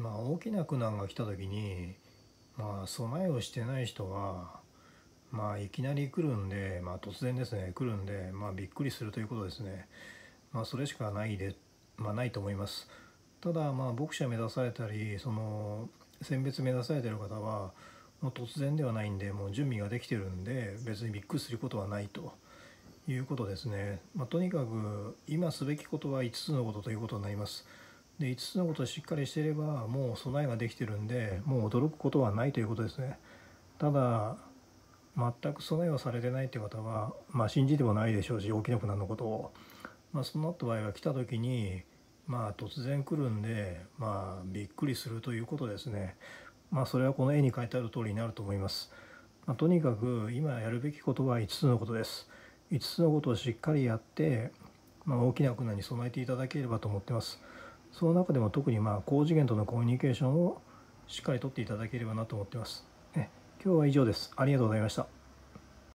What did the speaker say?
まあ、大きな苦難が来た時に、まあ、備えをしてない人は、まあ、いきなり来るんで、まあ、突然ですね来るんで、まあ、びっくりするということですね、まあ、それしかないで、まあ、ないと思いますただまあ牧者目指されたりその選別目指されてる方はもう突然ではないんでもう準備ができてるんで別にびっくりすることはないということですね、まあ、とにかく今すべきことは5つのことということになります。で5つのことをしっかりしていればもう備えができてるんでもう驚くことはないということですねただ全く備えをされてないって方は、まあ、信じてもないでしょうし大きなくなのことを、まあ、そうなった場合は来た時に、まあ、突然来るんで、まあ、びっくりするということですね、まあ、それはこの絵に書いてある通りになると思います、まあ、とにかく今やるべきことは5つのことです5つのことをしっかりやって、まあ、大きな苦に備えていただければと思ってます。その中でも特にまあ高次元とのコミュニケーションをしっかりとっていただければなと思ってます。ね、今日は以上です。ありがとうございました。